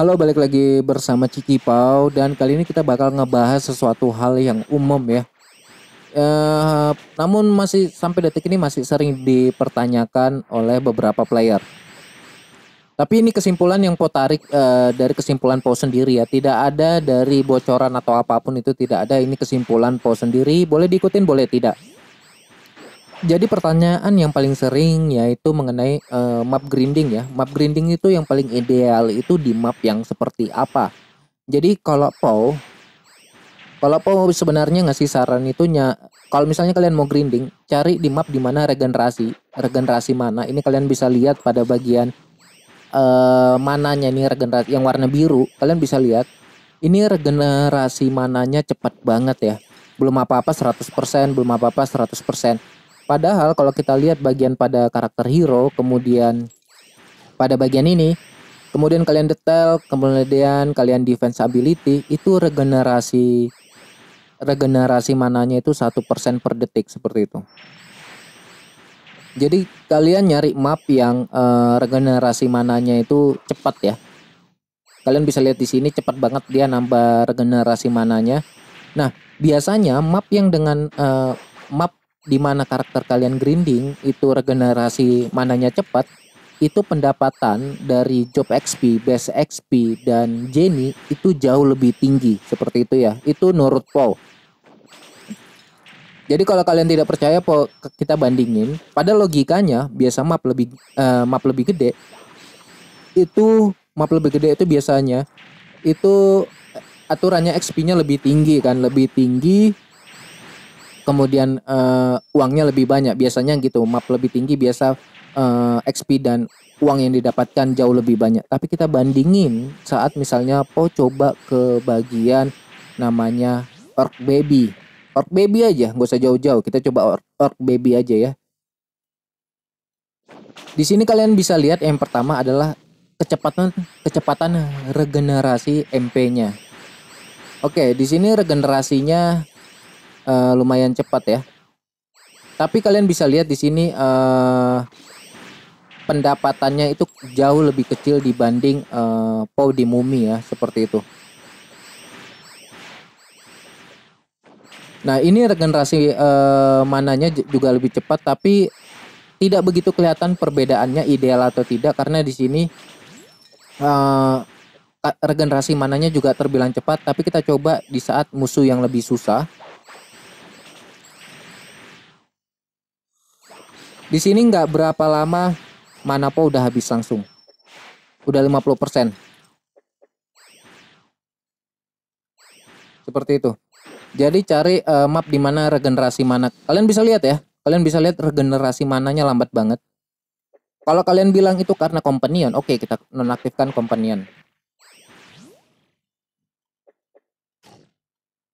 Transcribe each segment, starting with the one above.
Halo, balik lagi bersama Ciki Pau dan kali ini kita bakal ngebahas sesuatu hal yang umum ya. E, namun masih sampai detik ini masih sering dipertanyakan oleh beberapa player. Tapi ini kesimpulan yang Po tarik e, dari kesimpulan Pau sendiri ya. Tidak ada dari bocoran atau apapun itu tidak ada. Ini kesimpulan Pau sendiri. Boleh diikutin, boleh tidak. Jadi pertanyaan yang paling sering yaitu mengenai uh, map grinding ya. Map grinding itu yang paling ideal itu di map yang seperti apa? Jadi kalau Pau kalau Pau sebenarnya ngasih saran itu nya kalau misalnya kalian mau grinding, cari di map di mana regenerasi, regenerasi mana. Ini kalian bisa lihat pada bagian uh, mananya nih regenerasi yang warna biru. Kalian bisa lihat ini regenerasi mananya cepat banget ya. Belum apa-apa 100%, belum apa-apa 100% Padahal kalau kita lihat bagian pada karakter hero, kemudian pada bagian ini, kemudian kalian detail, kemudian kalian defense ability, itu regenerasi regenerasi mananya itu satu persen per detik seperti itu. Jadi kalian nyari map yang uh, regenerasi mananya itu cepat ya. Kalian bisa lihat di sini cepat banget dia nambah regenerasi mananya. Nah, biasanya map yang dengan uh, map di mana karakter kalian grinding itu regenerasi mananya cepat, itu pendapatan dari job XP, base XP dan Jenny itu jauh lebih tinggi seperti itu ya. Itu menurut Paul. Jadi kalau kalian tidak percaya Paul, kita bandingin, pada logikanya biasa map lebih uh, map lebih gede itu map lebih gede itu biasanya itu aturannya XP-nya lebih tinggi kan, lebih tinggi kemudian uh, uangnya lebih banyak biasanya gitu map lebih tinggi biasa uh, eh, XP dan uang yang didapatkan jauh lebih banyak tapi kita bandingin saat misalnya Po coba ke bagian namanya Orc Baby Orc Baby aja nggak usah jauh-jauh kita coba Orc, Baby aja ya di sini kalian bisa lihat yang pertama adalah kecepatan kecepatan regenerasi MP-nya. Oke, di sini regenerasinya uh, lumayan cepat ya. Tapi kalian bisa lihat di sini uh, pendapatannya itu jauh lebih kecil dibanding uh, eh, Pau di Mumi ya, seperti itu. Nah, ini regenerasi uh, mananya juga lebih cepat tapi tidak begitu kelihatan perbedaannya ideal atau tidak karena di sini uh, regenerasi mananya juga terbilang cepat tapi kita coba di saat musuh yang lebih susah Di sini nggak berapa lama Manapo udah habis langsung. Udah 50%. Seperti itu. Jadi cari uh, map di mana regenerasi mana. Kalian bisa lihat ya. Kalian bisa lihat regenerasi mananya lambat banget. Kalau kalian bilang itu karena companion, oke okay, kita nonaktifkan companion.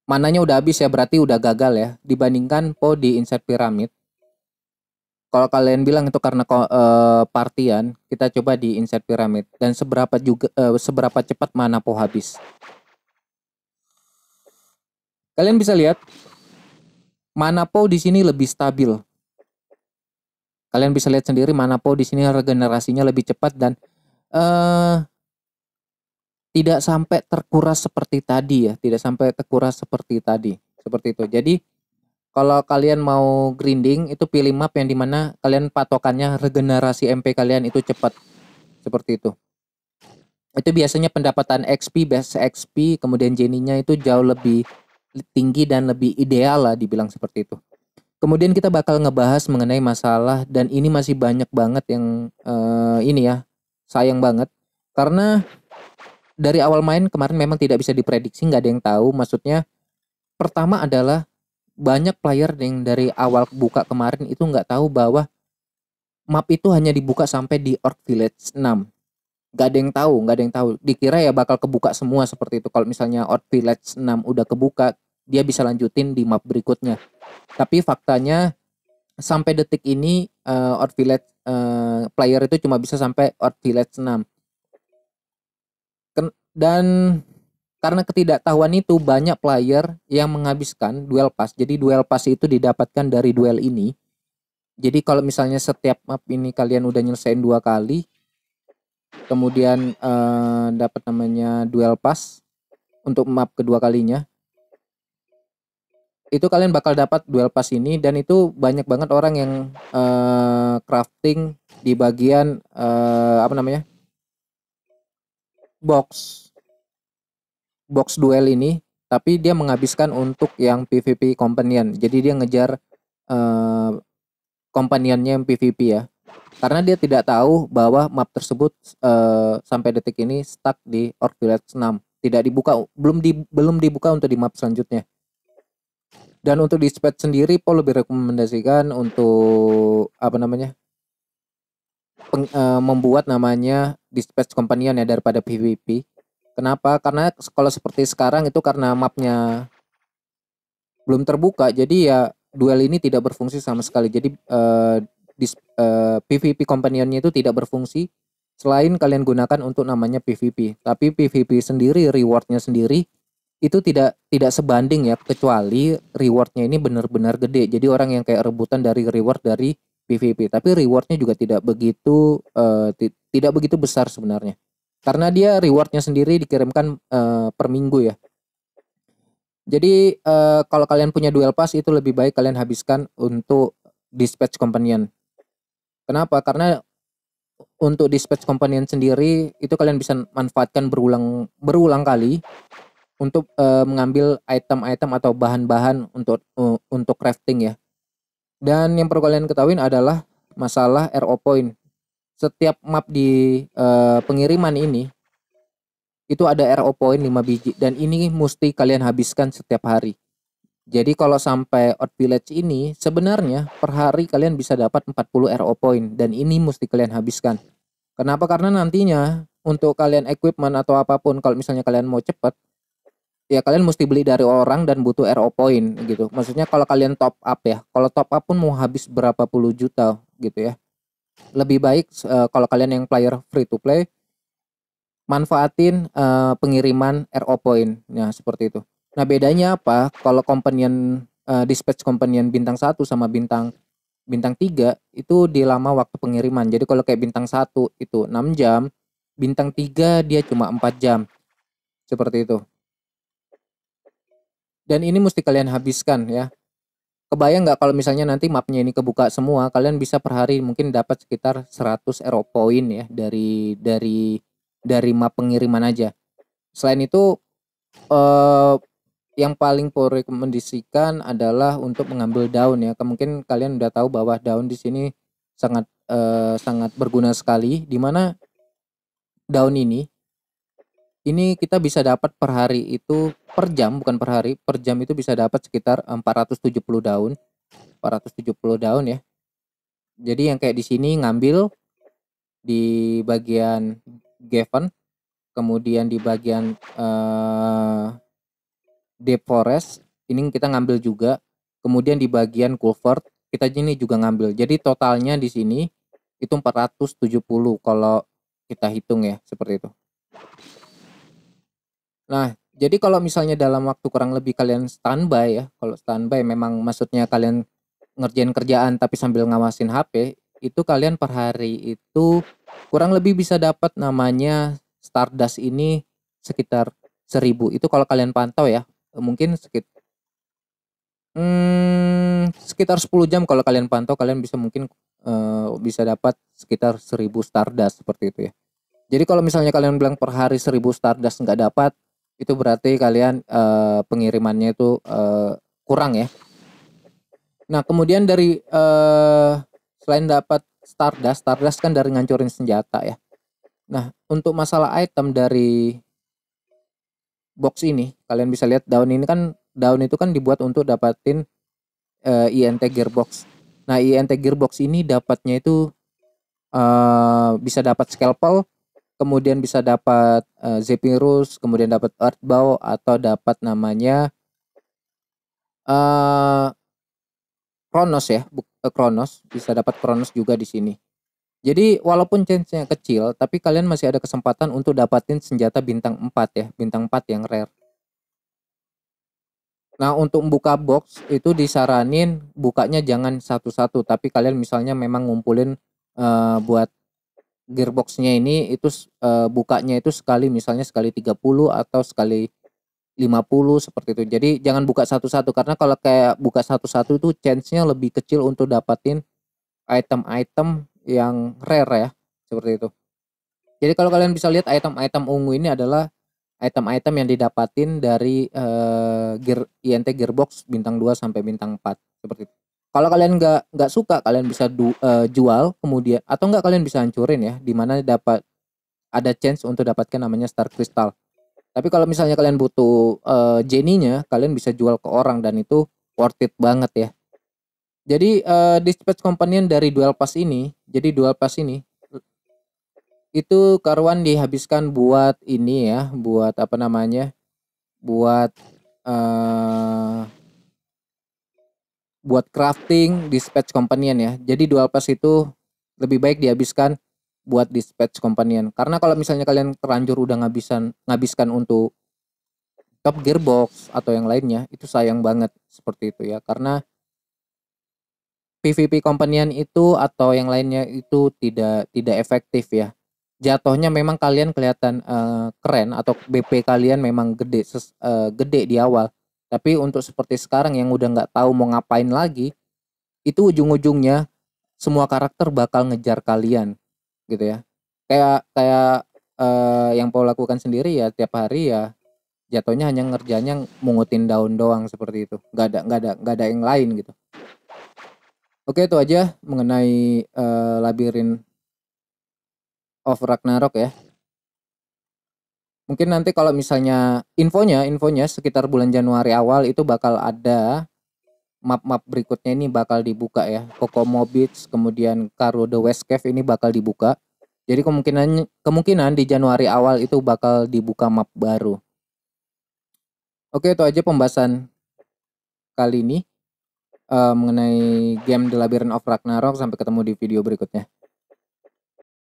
Mananya udah habis ya, berarti udah gagal ya. Dibandingkan Po di insert piramid, kalau kalian bilang itu karena uh, partian, kita coba di insert piramid dan seberapa juga uh, seberapa cepat mana po habis. Kalian bisa lihat mana po di sini lebih stabil. Kalian bisa lihat sendiri mana po di sini regenerasinya lebih cepat dan uh, tidak sampai terkuras seperti tadi ya, tidak sampai terkuras seperti tadi, seperti itu. Jadi kalau kalian mau grinding itu pilih map yang dimana kalian patokannya regenerasi MP kalian itu cepat seperti itu itu biasanya pendapatan XP base XP kemudian jeninya itu jauh lebih tinggi dan lebih ideal lah dibilang seperti itu kemudian kita bakal ngebahas mengenai masalah dan ini masih banyak banget yang uh, ini ya sayang banget karena dari awal main kemarin memang tidak bisa diprediksi nggak ada yang tahu maksudnya pertama adalah banyak player yang dari awal buka kemarin itu nggak tahu bahwa map itu hanya dibuka sampai di Orc Village 6. Gak ada yang tahu, nggak ada yang tahu. Dikira ya bakal kebuka semua seperti itu. Kalau misalnya Orc Village 6 udah kebuka, dia bisa lanjutin di map berikutnya. Tapi faktanya sampai detik ini uh, Orc Village uh, player itu cuma bisa sampai Orc Village 6. dan karena ketidaktahuan itu banyak player yang menghabiskan duel pass. Jadi duel pass itu didapatkan dari duel ini. Jadi kalau misalnya setiap map ini kalian udah nyelesain dua kali, kemudian eh, dapat namanya duel pass untuk map kedua kalinya, itu kalian bakal dapat duel pass ini dan itu banyak banget orang yang uh, crafting di bagian uh, apa namanya box box duel ini tapi dia menghabiskan untuk yang PVP companion. Jadi dia ngejar uh, companionnya yang PVP ya. Karena dia tidak tahu bahwa map tersebut uh, sampai detik ini stuck di Orc Village 6. Tidak dibuka belum di, belum dibuka untuk di map selanjutnya. Dan untuk dispatch sendiri Paul lebih rekomendasikan untuk apa namanya? Peng, uh, membuat namanya dispatch companion ya daripada PVP Kenapa? Karena sekolah seperti sekarang itu karena mapnya belum terbuka, jadi ya duel ini tidak berfungsi sama sekali. Jadi uh, eh, uh, eh, PvP companionnya itu tidak berfungsi selain kalian gunakan untuk namanya PvP. Tapi PvP sendiri rewardnya sendiri itu tidak tidak sebanding ya kecuali rewardnya ini benar-benar gede. Jadi orang yang kayak rebutan dari reward dari PvP, tapi rewardnya juga tidak begitu uh, tidak begitu besar sebenarnya karena dia rewardnya sendiri dikirimkan uh, per minggu ya. Jadi uh, kalau kalian punya duel pass itu lebih baik kalian habiskan untuk dispatch companion. Kenapa? Karena untuk dispatch companion sendiri itu kalian bisa manfaatkan berulang berulang kali untuk uh, mengambil item-item atau bahan-bahan untuk uh, untuk crafting ya. Dan yang perlu kalian ketahui adalah masalah RO point setiap map di uh, pengiriman ini itu ada RO point 5 biji dan ini mesti kalian habiskan setiap hari. Jadi kalau sampai out village ini sebenarnya per hari kalian bisa dapat 40 RO point dan ini mesti kalian habiskan. Kenapa? Karena nantinya untuk kalian equipment atau apapun kalau misalnya kalian mau cepat ya kalian mesti beli dari orang dan butuh RO point gitu. Maksudnya kalau kalian top up ya. Kalau top up pun mau habis berapa puluh juta gitu ya lebih baik uh, kalau kalian yang player free to play manfaatin uh, pengiriman RO point. Nah, seperti itu. Nah, bedanya apa? Kalau companion uh, dispatch companion bintang 1 sama bintang bintang 3 itu di lama waktu pengiriman. Jadi kalau kayak bintang 1 itu 6 jam, bintang 3 dia cuma 4 jam. Seperti itu. Dan ini mesti kalian habiskan ya kebayang nggak kalau misalnya nanti mapnya ini kebuka semua kalian bisa per hari mungkin dapat sekitar 100 euro point ya dari dari dari map pengiriman aja selain itu eh, yang paling rekomendasikan adalah untuk mengambil daun ya mungkin kalian udah tahu bahwa daun di sini sangat eh, sangat berguna sekali dimana daun ini ini kita bisa dapat per hari itu per jam bukan per hari per jam itu bisa dapat sekitar 470 daun 470 daun ya jadi yang kayak di sini ngambil di bagian Gavin kemudian di bagian uh, eh, deforest ini kita ngambil juga kemudian di bagian culvert kita ini juga ngambil jadi totalnya di sini itu 470 kalau kita hitung ya seperti itu Nah, jadi kalau misalnya dalam waktu kurang lebih kalian standby ya, kalau standby memang maksudnya kalian ngerjain kerjaan tapi sambil ngawasin HP, itu kalian per hari itu kurang lebih bisa dapat namanya Stardust ini sekitar 1000. Itu kalau kalian pantau ya, mungkin sekitar hmm, sekitar 10 jam kalau kalian pantau kalian bisa mungkin uh, bisa dapat sekitar 1000 Stardust seperti itu ya. Jadi kalau misalnya kalian bilang per hari 1000 Stardust nggak dapat, itu berarti kalian uh, pengirimannya itu uh, kurang ya. Nah kemudian dari uh, selain dapat Stardust, Stardust kan dari ngancurin senjata ya. Nah untuk masalah item dari box ini kalian bisa lihat daun ini kan daun itu kan dibuat untuk dapatin uh, INT gearbox. Nah INT gearbox ini dapatnya itu uh, bisa dapat scalpel, kemudian bisa dapat uh, eh, Zephyrus, kemudian dapat Earthbow atau dapat namanya uh, Kronos ya, eh, Kronos bisa dapat Kronos juga di sini. Jadi walaupun chance-nya kecil, tapi kalian masih ada kesempatan untuk dapatin senjata bintang 4 ya, bintang 4 yang rare. Nah, untuk buka box itu disaranin bukanya jangan satu-satu, tapi kalian misalnya memang ngumpulin uh, buat gearboxnya ini itu uh, bukanya itu sekali misalnya sekali 30 atau sekali 50 seperti itu. Jadi jangan buka satu-satu karena kalau kayak buka satu-satu itu chance-nya lebih kecil untuk dapatin item-item yang rare ya, seperti itu. Jadi kalau kalian bisa lihat item-item ungu ini adalah item-item yang didapatin dari uh, gear INT gearbox bintang 2 sampai bintang 4 seperti itu kalau kalian nggak nggak suka kalian bisa du, uh, jual kemudian atau nggak kalian bisa hancurin ya dimana dapat ada chance untuk dapatkan namanya star crystal tapi kalau misalnya kalian butuh uh, eh, jeninya kalian bisa jual ke orang dan itu worth it banget ya jadi uh, dispatch companion dari dual pass ini jadi dual pass ini itu karuan dihabiskan buat ini ya buat apa namanya buat uh, buat crafting dispatch companion ya. Jadi dual pass itu lebih baik dihabiskan buat dispatch companion. Karena kalau misalnya kalian terlanjur udah ngabisan ngabiskan untuk top gearbox atau yang lainnya, itu sayang banget seperti itu ya. Karena PVP companion itu atau yang lainnya itu tidak tidak efektif ya. Jatuhnya memang kalian kelihatan uh, keren atau BP kalian memang gede ses, uh, gede di awal, tapi untuk seperti sekarang yang udah nggak tahu mau ngapain lagi, itu ujung-ujungnya semua karakter bakal ngejar kalian, gitu ya. Kayak kayak eh, yang Paul lakukan sendiri ya tiap hari ya jatuhnya hanya ngerjanya mengutin daun doang seperti itu. Gak ada gak ada gak ada yang lain gitu. Oke itu aja mengenai eh, labirin of Ragnarok ya mungkin nanti kalau misalnya infonya infonya sekitar bulan Januari awal itu bakal ada map-map berikutnya ini bakal dibuka ya Kokomo Beach kemudian Karo The West Cave ini bakal dibuka jadi kemungkinan kemungkinan di Januari awal itu bakal dibuka map baru oke itu aja pembahasan kali ini uh, mengenai game The Labyrinth of Ragnarok sampai ketemu di video berikutnya